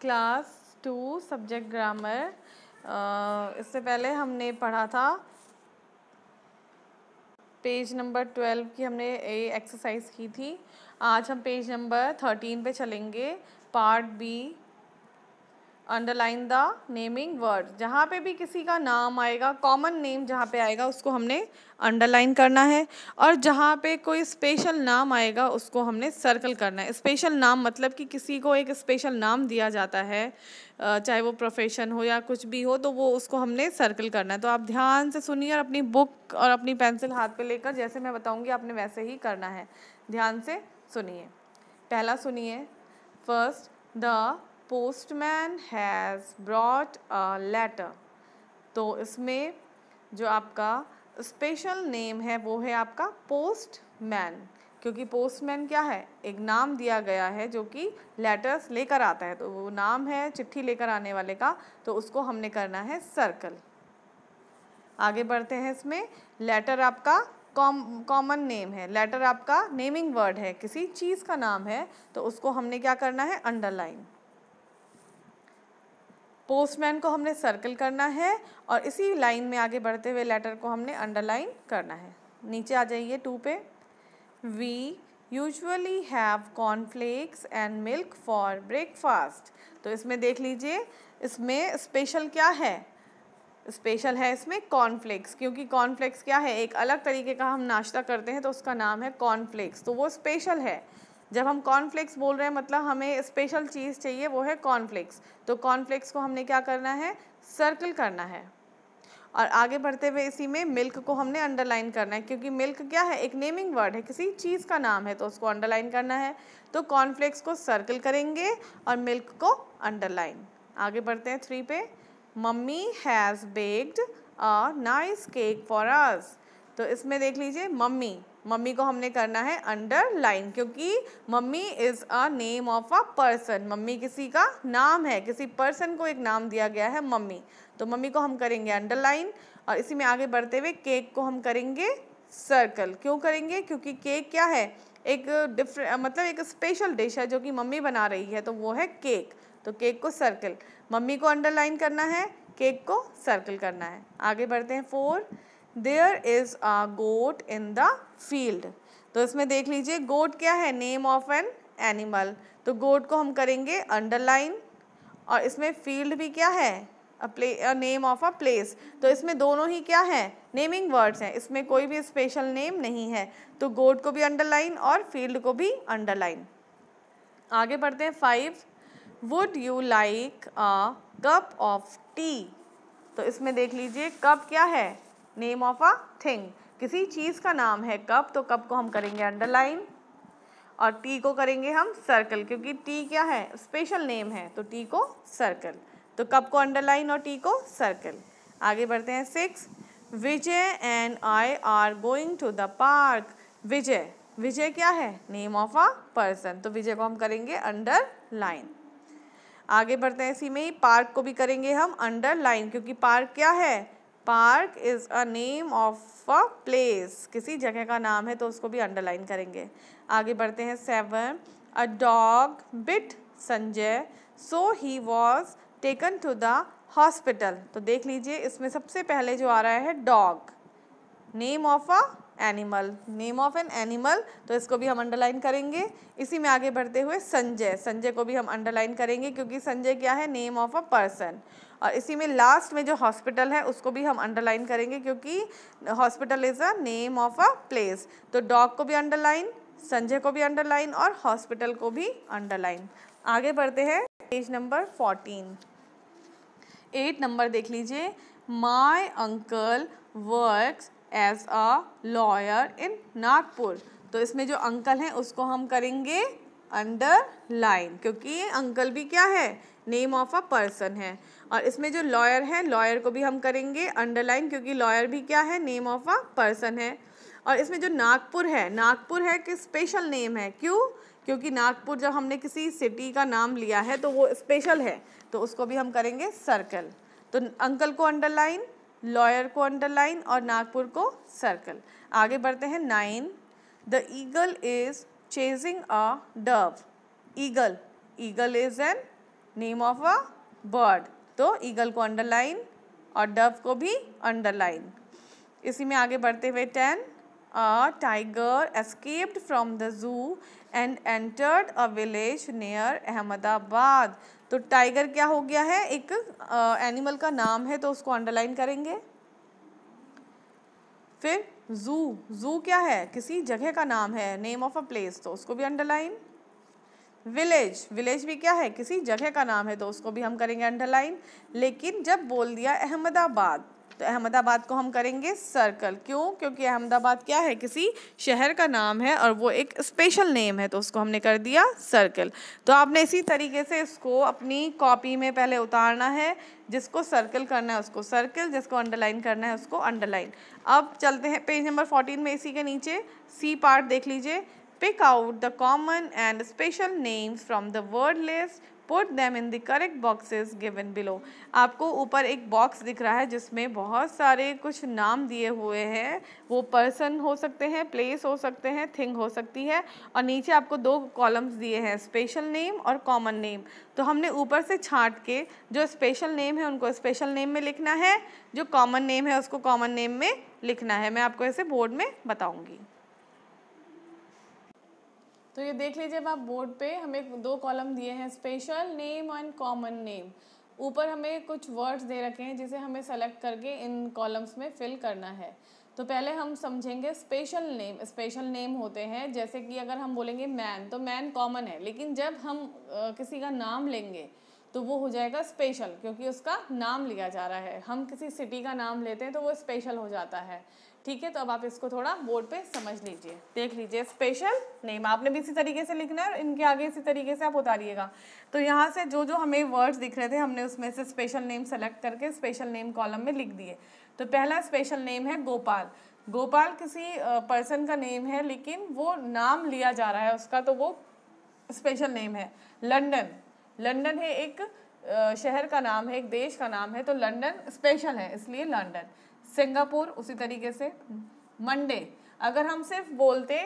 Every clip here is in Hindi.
क्लास टू सब्जेक्ट ग्रामर इससे पहले हमने पढ़ा था पेज नंबर ट्वेल्व की हमने ए एक्सरसाइज की थी आज हम पेज नंबर थर्टीन पे चलेंगे part B underline the naming word जहाँ पे भी किसी का नाम आएगा कॉमन नेम जहाँ पे आएगा उसको हमने अंडरलाइन करना है और जहाँ पे कोई स्पेशल नाम आएगा उसको हमने सर्कल करना है स्पेशल नाम मतलब कि किसी को एक स्पेशल नाम दिया जाता है चाहे वो प्रोफेशन हो या कुछ भी हो तो वो उसको हमने सर्कल करना है तो आप ध्यान से सुनिए और अपनी बुक और अपनी पेंसिल हाथ पे लेकर जैसे मैं बताऊँगी आपने वैसे ही करना है ध्यान से सुनिए पहला सुनिए first the postman has brought a letter तो इसमें जो आपका स्पेशल नेम है वो है आपका पोस्टमैन क्योंकि पोस्टमैन क्या है एक नाम दिया गया है जो कि लेटर्स लेकर आता है तो वो नाम है चिट्ठी लेकर आने वाले का तो उसको हमने करना है सर्कल आगे बढ़ते हैं इसमें लेटर आपका कॉम कॉमन नेम है लेटर आपका नेमिंग वर्ड है किसी चीज़ का नाम है तो उसको हमने क्या करना है अंडरलाइन पोस्टमैन को हमने सर्कल करना है और इसी लाइन में आगे बढ़ते हुए लेटर को हमने अंडरलाइन करना है नीचे आ जाइए टू पे we usually have cornflakes and milk for breakfast तो इसमें देख लीजिए इसमें स्पेशल क्या है स्पेशल है इसमें कॉर्नफ्लेक्स क्योंकि कॉर्नफ्लेक्स क्या है एक अलग तरीके का हम नाश्ता करते हैं तो उसका नाम है कॉर्नफ्लेक्स तो वो स्पेशल है जब हम कॉर्नफ्लेक्स बोल रहे हैं मतलब हमें स्पेशल चीज़ चाहिए वो है कॉर्नफ्लेक्स तो कॉर्नफ्लेक्स को हमने क्या करना है सर्कल करना है और आगे बढ़ते हुए इसी में मिल्क को हमने अंडरलाइन करना है क्योंकि मिल्क क्या है एक नेमिंग वर्ड है किसी चीज़ का नाम है तो उसको अंडरलाइन करना है तो कॉर्नफ्लेक्स को सर्कल करेंगे और मिल्क को अंडरलाइन आगे बढ़ते हैं थ्री पे mummy has baked a nice cake for us तो इसमें देख लीजिए मम्मी मम्मी को हमने करना है अंडरलाइन क्योंकि mummy is a name of a person mummy किसी का नाम है किसी पर्सन को एक नाम दिया गया है मम्मी तो मम्मी को हम करेंगे अंडरलाइन और इसी में आगे बढ़ते हुए केक को हम करेंगे सर्कल क्यों करेंगे क्योंकि केक क्या है एक डिफरेंट मतलब एक स्पेशल डिश है जो कि मम्मी बना रही है तो वो है केक तो केक को सर्कल मम्मी को अंडरलाइन करना है केक को सर्कल करना है आगे बढ़ते हैं four there is a goat in the field तो इसमें देख लीजिए गोट क्या है नेम ऑफ एन एनिमल तो गोट को हम करेंगे अंडरलाइन और इसमें फील्ड भी क्या है play name of a place तो इसमें दोनों ही क्या है नेमिंग वर्ड्स हैं इसमें कोई भी स्पेशल नेम नहीं है तो गोट को भी अंडरलाइन और फील्ड को भी अंडरलाइन आगे बढ़ते हैं five would you like a cup of tea तो इसमें देख लीजिए कप क्या है नेम ऑफ अ थिंग किसी चीज़ का नाम है कप तो कप को हम करेंगे अंडरलाइन और टी को करेंगे हम सर्कल क्योंकि टी क्या है स्पेशल नेम है तो टी को सर्कल तो कप को अंडरलाइन और टी को सर्कल आगे बढ़ते हैं six Vijay and I are going to the park Vijay Vijay क्या है नेम ऑफ अ पर्सन तो विजय को हम करेंगे अंडर लाइन आगे बढ़ते हैं इसी में ही पार्क को भी करेंगे हम अंडर लाइन क्योंकि पार्क क्या है park is a name of a place किसी जगह का नाम है तो उसको भी अंडरलाइन करेंगे आगे बढ़ते हैं seven a dog bit Sanjay so he was taken to the hospital तो देख लीजिए इसमें सबसे पहले जो आ रहा है dog name of a animal name of an animal तो इसको भी हम अंडरलाइन करेंगे इसी में आगे बढ़ते हुए संजय संजय को भी हम अंडरलाइन करेंगे क्योंकि संजय क्या है नेम ऑफ अ पर्सन और इसी में लास्ट में जो हॉस्पिटल है उसको भी हम अंडरलाइन करेंगे क्योंकि hospital is a name of a place तो डॉग को भी अंडरलाइन संजय को भी अंडरलाइन और हॉस्पिटल को भी अंडरलाइन आगे बढ़ते हैं page number fourteen eight number देख लीजिए my uncle works as a lawyer in Nagpur तो इसमें जो अंकल हैं उसको हम करेंगे अंडर लाइन क्योंकि ये अंकल भी क्या है नेम ऑफ अ पर्सन है और इसमें जो लॉयर है लॉयर को भी हम करेंगे अंडर लाइन क्योंकि लॉयर भी क्या है नेम ऑफ अ पर्सन है और इसमें जो नागपुर है नागपुर है कि स्पेशल नेम है क्यों क्योंकि नागपुर जब हमने किसी सिटी का नाम लिया है तो वो स्पेशल है तो उसको भी हम करेंगे सर्कल तो अंकल को अंडरलाइन लॉयर को अंडरलाइन और नागपुर को सर्कल आगे बढ़ते हैं nine the eagle is chasing a dove eagle eagle is an name of a bird तो ईगल को अंडरलाइन और डव को भी अंडरलाइन इसी में आगे बढ़ते हुए ten a tiger escaped from the zoo and entered a village near Ahmedabad. तो टाइगर क्या हो गया है एक एनिमल का नाम है तो उसको अंडरलाइन करेंगे फिर जू जू क्या है किसी जगह का नाम है नेम ऑफ अ प्लेस तो उसको भी अंडरलाइन विलेज विलेज भी क्या है किसी जगह का नाम है तो उसको भी हम करेंगे अंडरलाइन लेकिन जब बोल दिया अहमदाबाद तो अहमदाबाद को हम करेंगे सर्कल क्यों क्योंकि अहमदाबाद क्या है किसी शहर का नाम है और वो एक स्पेशल नेम है तो उसको हमने कर दिया सर्कल तो आपने इसी तरीके से इसको अपनी कॉपी में पहले उतारना है जिसको सर्कल करना है उसको सर्कल जिसको अंडरलाइन करना है उसको अंडरलाइन अब चलते हैं पेज नंबर फोर्टीन में इसी के नीचे सी पार्ट देख लीजिए pick out the common and special names from the word list put them in the correct boxes given below आपको ऊपर एक बॉक्स दिख रहा है जिसमें बहुत सारे कुछ नाम दिए हुए हैं वो पर्सन हो सकते हैं प्लेस हो सकते हैं थिंग हो सकती है और नीचे आपको दो कॉलम्स दिए हैं स्पेशल नेम और कॉमन नेम तो हमने ऊपर से छाँट के जो स्पेशल नेम है उनको स्पेशल नेम में लिखना है जो कॉमन नेम है उसको कॉमन नेम में लिखना है मैं आपको ऐसे बोर्ड में बताऊँगी तो ये देख लीजिए अब आप बोर्ड पे हमें दो कॉलम दिए हैं special name and common name ऊपर हमें कुछ वर्ड्स दे रखे हैं जिसे हमें सेलेक्ट करके इन कॉलम्स में फिल करना है तो पहले हम समझेंगे स्पेशल नेम स्पेशल नेम होते हैं जैसे कि अगर हम बोलेंगे मैन तो मैन कॉमन है लेकिन जब हम किसी का नाम लेंगे तो वो हो जाएगा स्पेशल क्योंकि उसका नाम लिया जा रहा है हम किसी सिटी का नाम लेते हैं तो वो स्पेशल हो जाता है ठीक है तो अब आप इसको थोड़ा बोर्ड पे समझ लीजिए देख लीजिए स्पेशल नेम आपने भी इसी तरीके से लिखना है और इनके आगे इसी तरीके से आप उतारिएगा तो यहाँ से जो जो हमें वर्ड्स दिख रहे थे हमने उसमें से स्पेशल नेम सेलेक्ट करके स्पेशल नेम कॉलम में लिख दिए तो पहला स्पेशल नेम है गोपाल गोपाल किसी पर्सन का नेम है लेकिन वो नाम लिया जा रहा है उसका तो वो स्पेशल नेम है लंडन लंदन है एक शहर का नाम है एक देश का नाम है तो लंदन स्पेशल है इसलिए लंदन सिंगापुर उसी तरीके से मंडे अगर हम सिर्फ बोलते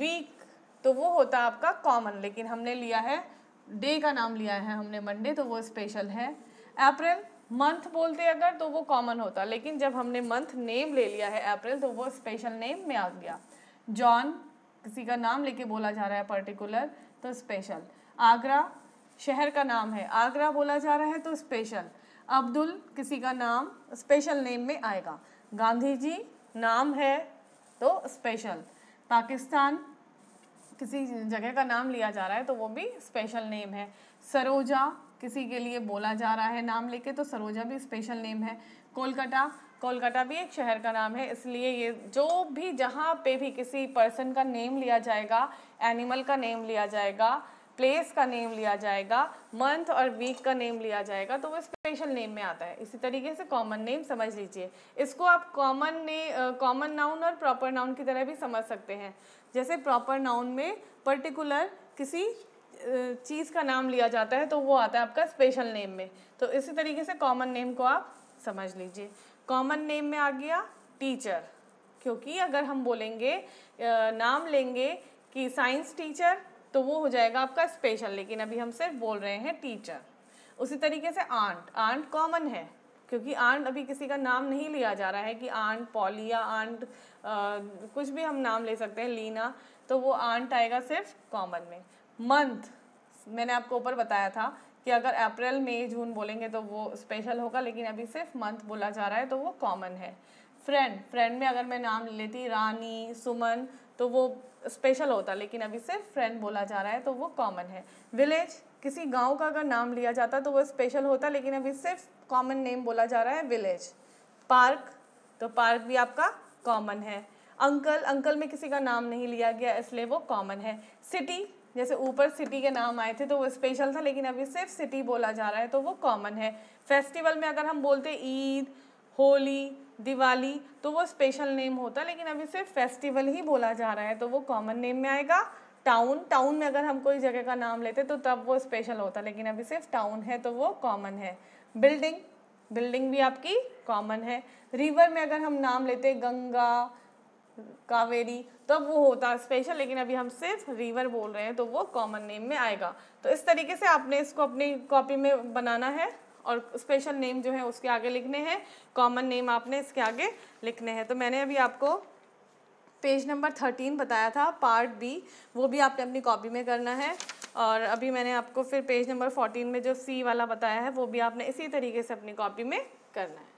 वीक तो वो होता आपका कॉमन लेकिन हमने लिया है डे का नाम लिया है हमने मंडे तो वो स्पेशल है अप्रैल मंथ बोलते अगर तो वो कॉमन होता लेकिन जब हमने मंथ नेम ले लिया है अप्रैल तो वो स्पेशल नेम में आ गया जॉन किसी का नाम लेके बोला जा रहा है पर्टिकुलर तो स्पेशल आगरा शहर का नाम है आगरा बोला जा रहा है तो स्पेशल अब्दुल किसी का नाम स्पेशल नेम में आएगा गांधी जी नाम है तो स्पेशल पाकिस्तान किसी जगह का नाम लिया जा रहा है तो वो भी स्पेशल नेम है सरोजा किसी के लिए बोला जा रहा है नाम लेके तो सरोजा भी स्पेशल नेम है कोलकाता कोलकाता भी एक शहर का नाम है इसलिए ये जो भी जहाँ पे भी किसी पर्सन का नेम लिया जाएगा एनिमल का नेम लिया जाएगा प्लेस का नेम लिया जाएगा मंथ और वीक का नेम लिया जाएगा तो वो स्पेशल नेम में आता है इसी तरीके से कॉमन नेम समझ लीजिए इसको आप कॉमन ने कॉमन नाउन और प्रॉपर नाउन की तरह भी समझ सकते हैं जैसे प्रॉपर नाउन में पर्टिकुलर किसी चीज़ का नाम लिया जाता है तो वो आता है आपका स्पेशल नेम में तो इसी तरीके से कॉमन नेम को आप समझ लीजिए कॉमन नेम में आ गया टीचर क्योंकि अगर हम बोलेंगे नाम लेंगे कि साइंस टीचर तो वो हो जाएगा आपका स्पेशल लेकिन अभी हम सिर्फ बोल रहे हैं टीचर उसी तरीके से आंट आंट कॉमन है क्योंकि आंट अभी किसी का नाम नहीं लिया जा रहा है कि आंट पॉली या आंट कुछ भी हम नाम ले सकते हैं लीना तो वो आंट आएगा सिर्फ कॉमन में मंथ मैंने आपको ऊपर बताया था कि अगर अप्रैल मई जून बोलेंगे तो वो स्पेशल होगा लेकिन अभी सिर्फ मंथ बोला जा रहा है तो वो कॉमन है फ्रेंड फ्रेंड में अगर मैं नाम लेती रानी सुमन तो वो स्पेशल होता लेकिन अभी सिर्फ फ्रेंड बोला जा रहा है तो वो कॉमन है विलेज किसी गांव का अगर नाम लिया जाता तो वो स्पेशल होता लेकिन अभी सिर्फ कॉमन नेम बोला जा रहा है विलेज पार्क तो पार्क भी आपका कॉमन है अंकल अंकल में किसी का नाम नहीं लिया गया इसलिए वो कॉमन है सिटी जैसे ऊपर सिटी के नाम आए थे तो वो स्पेशल था लेकिन अभी सिर्फ सिटी बोला जा रहा है तो वो कॉमन है फेस्टिवल में अगर हम बोलते ईद होली दिवाली तो वो स्पेशल नेम होता है लेकिन अभी सिर्फ फेस्टिवल ही बोला जा रहा है तो वो कॉमन नेम में आएगा टाउन टाउन में अगर हम कोई जगह का नाम लेते तो तब वो स्पेशल होता लेकिन अभी सिर्फ टाउन है तो वो कॉमन है बिल्डिंग बिल्डिंग भी आपकी कॉमन है रिवर में अगर हम नाम लेते गंगा कावेरी तब वो होता स्पेशल लेकिन अभी हम सिर्फ रिवर बोल रहे हैं तो वो कॉमन नेम में आएगा तो इस तरीके से आपने इसको अपनी कॉपी में बनाना है और स्पेशल नेम जो है उसके आगे लिखने हैं कॉमन नेम आपने इसके आगे लिखने हैं तो मैंने अभी आपको पेज नंबर थर्टीन बताया था पार्ट बी वो भी आपने अपनी कॉपी में करना है और अभी मैंने आपको फिर पेज नंबर फोर्टीन में जो सी वाला बताया है वो भी आपने इसी तरीके से अपनी कॉपी में करना है